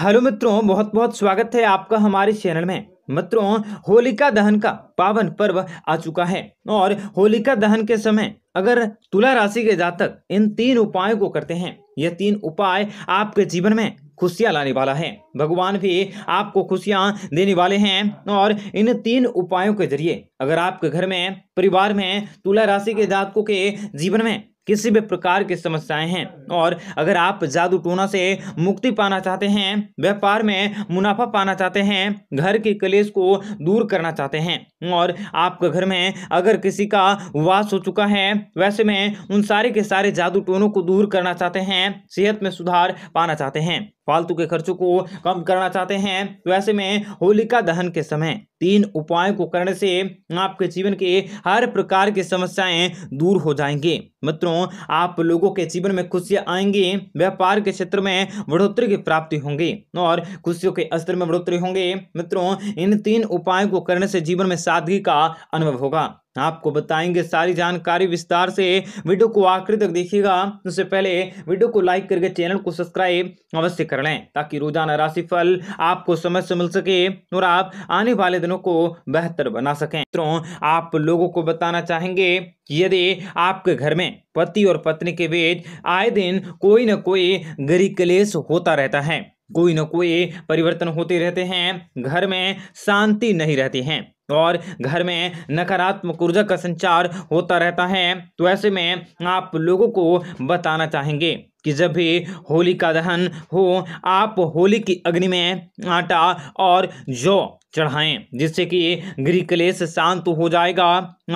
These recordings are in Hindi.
हेलो मित्रों बहुत बहुत स्वागत है आपका हमारे चैनल में मित्रों होलिका दहन का पावन पर्व आ चुका है और होलिका दहन के समय अगर तुला राशि के जातक इन तीन उपायों को करते हैं यह तीन उपाय आपके जीवन में खुशियां लाने वाला है भगवान भी आपको खुशियां देने वाले हैं और इन तीन उपायों के जरिए अगर आपके घर में परिवार में तुला राशि के जातकों के जीवन में किसी भी प्रकार की समस्याएं हैं और अगर आप जादू टोना से मुक्ति पाना चाहते हैं व्यापार में मुनाफा पाना चाहते हैं घर के कलेश को दूर करना चाहते हैं और आपके घर में अगर किसी का वास हो चुका है वैसे में उन सारे के सारे जादू टोनों को दूर करना चाहते हैं सेहत में सुधार पाना चाहते हैं फालतू के खर्चों को कम करना चाहते हैं तो ऐसे में होलिका दहन के समय तीन उपायों को करने से आपके जीवन के हर प्रकार की समस्याएं दूर हो जाएंगे मित्रों आप लोगों के जीवन में खुशियां आएंगी व्यापार के क्षेत्र में बढ़ोतरी की प्राप्ति होंगी और खुशियों के स्तर में बढ़ोतरी होंगे मित्रों इन तीन उपायों को करने से जीवन में सादगी का अनुभव होगा आपको बताएंगे सारी जानकारी विस्तार से वीडियो को आखिर तक देखिएगा उससे पहले वीडियो को लाइक करके चैनल को सब्सक्राइब अवश्य कर लें ताकि रोजाना राशिफल आपको समय से मिल सके और आप आने वाले दिनों को बेहतर बना सकें मित्रों आप लोगों को बताना चाहेंगे यदि आपके घर में पति और पत्नी के बीच आए दिन कोई ना कोई गरी कलेश होता रहता है कोई ना कोई परिवर्तन होते रहते हैं घर में शांति नहीं रहती है और घर में नकारात्मक ऊर्जा का संचार होता रहता है तो ऐसे में आप लोगों को बताना चाहेंगे कि जब भी होली का दहन हो आप होली की अग्नि में आटा और जौ चढ़ाएं जिससे कि गृह क्लेश शांत हो जाएगा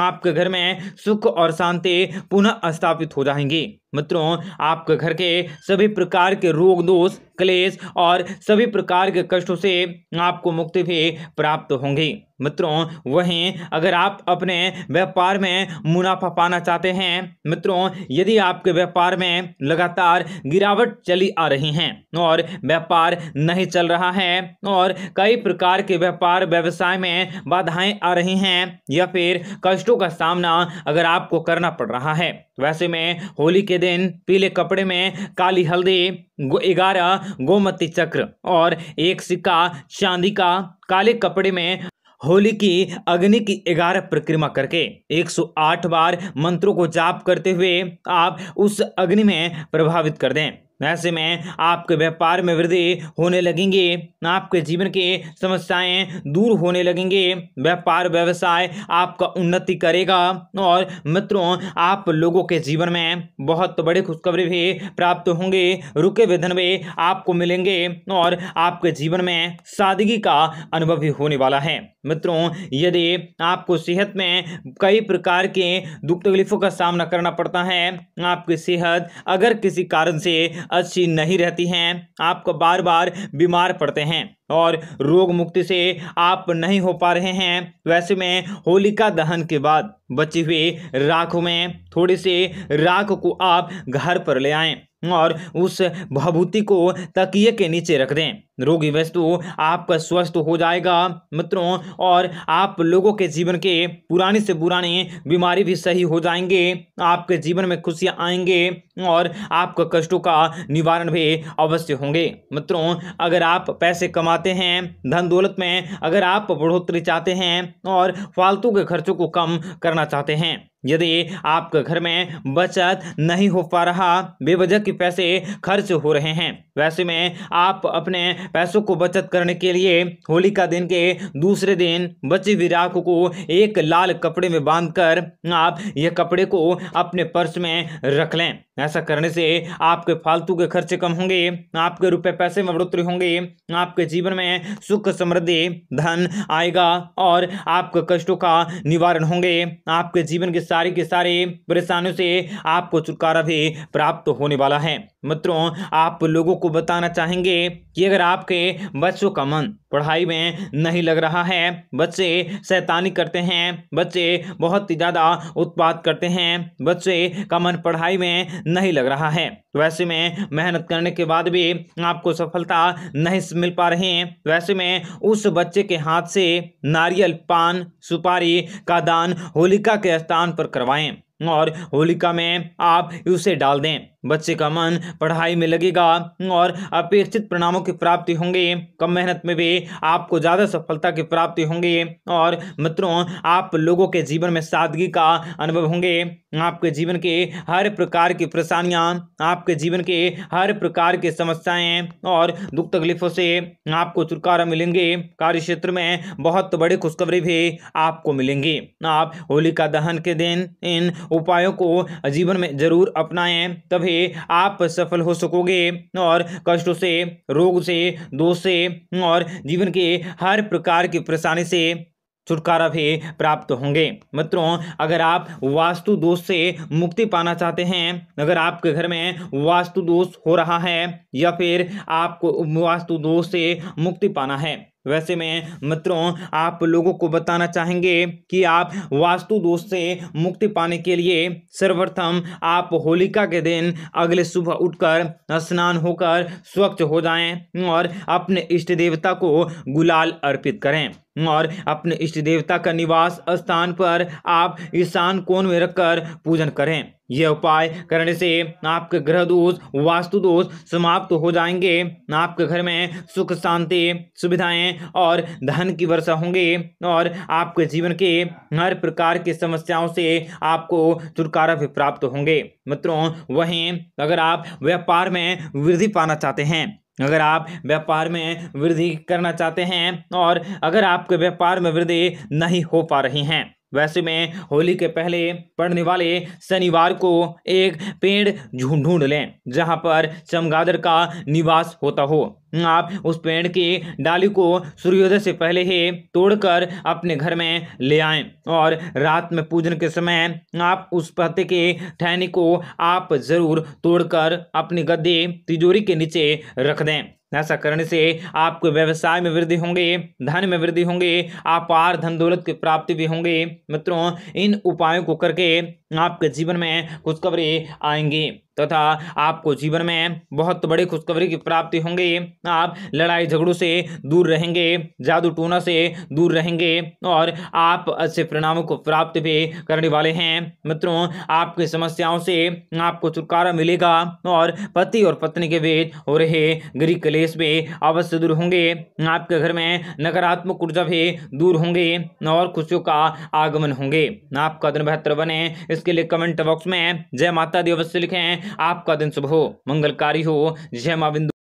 आपके घर में सुख और शांति पुनः स्थापित हो जाएंगी मित्रों आपके घर के सभी प्रकार के रोग दोष क्लेश और सभी प्रकार के कष्टों से आपको मुक्ति भी प्राप्त होंगी मित्रों वहीं अगर आप अपने व्यापार में मुनाफा पाना चाहते हैं मित्रों यदि आपके व्यापार में लगातार गिरावट चली आ रही है और व्यापार नहीं चल रहा है और कई प्रकार के व्यापार व्यवसाय में बाधाएं आ रही हैं या फिर कष्टों का सामना अगर आपको करना पड़ रहा है वैसे में होली के दिन पीले कपड़े में काली हल्दी ग्यारह गो, गोमती चक्र और एक सिक्का चांदी का काले कपड़े में होली की अग्नि की ग्यारह परिक्रमा करके 108 बार मंत्रों को जाप करते हुए आप उस अग्नि में प्रभावित कर दें ऐसे में आपके व्यापार में वृद्धि होने लगेंगे आपके जीवन की समस्याएं दूर होने लगेंगे व्यापार व्यवसाय आपका उन्नति करेगा और मित्रों आप लोगों के जीवन में बहुत बड़े खुशखबरी भी प्राप्त होंगे रुके वेधन धन भी आपको मिलेंगे और आपके जीवन में सादगी का अनुभव भी होने वाला है मित्रों यदि आपको सेहत में कई प्रकार के दुख तकलीफों का सामना करना पड़ता है आपकी सेहत अगर किसी कारण से अच्छी नहीं रहती हैं आपको बार बार बीमार पड़ते हैं और रोग मुक्ति से आप नहीं हो पा रहे हैं वैसे में होलिका दहन के बाद बची हुई राख में थोड़ी सी राख को आप घर पर ले आएं और उस भभूति को तकिए के नीचे रख दें रोगी वस्तु आपका स्वस्थ हो जाएगा मित्रों और आप लोगों के जीवन के पुरानी से पुरानी बीमारी भी सही हो जाएंगे आपके जीवन में खुशियां आएंगे और आपका कष्टों का निवारण भी अवश्य होंगे मित्रों अगर आप पैसे कमाते चाहते हैं धन दौलत में अगर आप बढ़ोतरी चाहते हैं और फालतू के खर्चों को कम करना चाहते हैं यदि आपके घर में बचत नहीं हो पा रहा बेवजह के पैसे खर्च हो रहे हैं वैसे में आप अपने पैसों को बचत करने के लिए होली का दिन के दूसरे दिन बची हुई राख को एक लाल कपड़े में बांधकर आप यह कपड़े को अपने पर्स में रख लें ऐसा करने से आपके फालतू के खर्चे कम होंगे आपके रुपए पैसे में बढ़ोतरी होंगे आपके जीवन में सुख समृद्धि धन आएगा और आपके कष्टों का निवारण होंगे आपके जीवन के सारी के सारे परेशानियों से आपको छुटकारा भी प्राप्त होने वाला है मित्रों आप लोगों को बताना चाहेंगे कि अगर आपके बच्चों का मन पढ़ाई में नहीं लग रहा है बच्चे शैतानी करते हैं बच्चे बहुत ही ज़्यादा उत्पाद करते हैं बच्चे का मन पढ़ाई में नहीं लग रहा है वैसे में मेहनत करने के बाद भी आपको सफलता नहीं मिल पा रही है वैसे में उस बच्चे के हाथ से नारियल पान सुपारी का दान होलिका के स्थान पर करवाएं और होलिका में आप उसे डाल दें बच्चे का मन पढ़ाई में लगेगा और अपेक्षित परिणामों की प्राप्ति होंगे कम मेहनत में भी आपको ज़्यादा सफलता की प्राप्ति होंगे और मित्रों आप लोगों के जीवन में सादगी का अनुभव होंगे आपके जीवन के हर प्रकार की परेशानियाँ आपके जीवन के हर प्रकार की समस्याएं और दुख तकलीफों से आपको छुटकारा मिलेंगे कार्य क्षेत्र में बहुत बड़ी खुशखबरी भी आपको मिलेंगी आप होलिका दहन के दिन इन उपायों को जीवन में जरूर अपनाएं तभी आप सफल हो सकोगे और कष्टों से रोग से दोष से और जीवन के हर प्रकार की परेशानी से छुटकारा भी प्राप्त होंगे मित्रों अगर आप वास्तु दोष से मुक्ति पाना चाहते हैं अगर आपके घर में वास्तु दोष हो रहा है या फिर आपको वास्तु दोष से मुक्ति पाना है वैसे में मित्रों आप लोगों को बताना चाहेंगे कि आप वास्तु दोष से मुक्ति पाने के लिए सर्वप्रथम आप होलिका के दिन अगले सुबह उठकर स्नान होकर स्वच्छ हो जाएं और अपने इष्ट देवता को गुलाल अर्पित करें और अपने इष्ट देवता का निवास स्थान पर आप ईशान कोण में रखकर पूजन करें यह उपाय करने से आपके ग्रह दोष वास्तु दोष समाप्त तो हो जाएंगे आपके घर में सुख शांति सुविधाएं और धन की वर्षा होंगे और आपके जीवन के हर प्रकार की समस्याओं से आपको छुटकारा भी प्राप्त होंगे मित्रों वहीं अगर आप व्यापार में वृद्धि पाना चाहते हैं अगर आप व्यापार में वृद्धि करना चाहते हैं और अगर आपके व्यापार में वृद्धि नहीं हो पा रही हैं वैसे में होली के पहले पड़ने वाले शनिवार को एक पेड़ ढूंढ लें जहां पर चमगादड़ का निवास होता हो आप उस पेड़ की डाली को सूर्योदय से पहले ही तोड़कर अपने घर में ले आएं और रात में पूजन के समय आप उस पत्ते के ठहनी को आप ज़रूर तोड़कर अपनी गद्दे तिजोरी के नीचे रख दें ऐसा करने से आपके व्यवसाय में वृद्धि होंगे धन में वृद्धि होंगे अपार धन दौलत की प्राप्ति भी होंगे मित्रों इन उपायों को करके आपके जीवन में खुशखबरी आएंगी तथा तो आपको जीवन में बहुत बड़ी खुशखबरी की प्राप्ति होंगी आप लड़ाई झगड़ों से दूर रहेंगे जादू टोना से दूर रहेंगे और आप अच्छे परिणामों को प्राप्त भी करने वाले हैं मित्रों आपकी समस्याओं से आपको छुटकारा मिलेगा और पति और पत्नी के बीच हो रहे गृह कलेश भी अवश्य दूर होंगे आपके घर में नकारात्मक ऊर्जा भी दूर होंगे और खुशियों का आगमन होंगे आपका दिन बेहतर बने इसके लिए कमेंट बॉक्स में जय माता दी अवश्य लिखें आपका दिन शुभ हो मंगलकारी हो जय माँ बिंदु